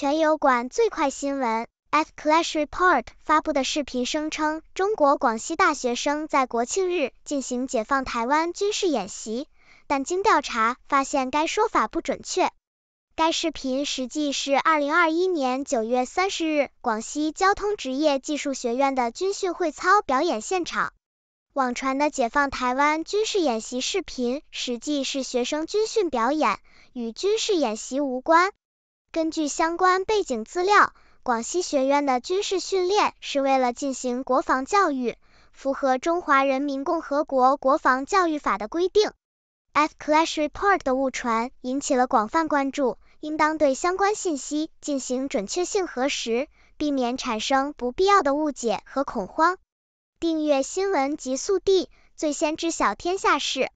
全友馆最快新闻，F Clash Report 发布的视频声称，中国广西大学生在国庆日进行解放台湾军事演习，但经调查发现该说法不准确。该视频实际是2021年9月30日广西交通职业技术学院的军训会操表演现场。网传的解放台湾军事演习视频，实际是学生军训表演，与军事演习无关。根据相关背景资料，广西学院的军事训练是为了进行国防教育，符合《中华人民共和国国防教育法》的规定。F Clash Report 的误传引起了广泛关注，应当对相关信息进行准确性核实，避免产生不必要的误解和恐慌。订阅新闻极速递，最先知晓天下事。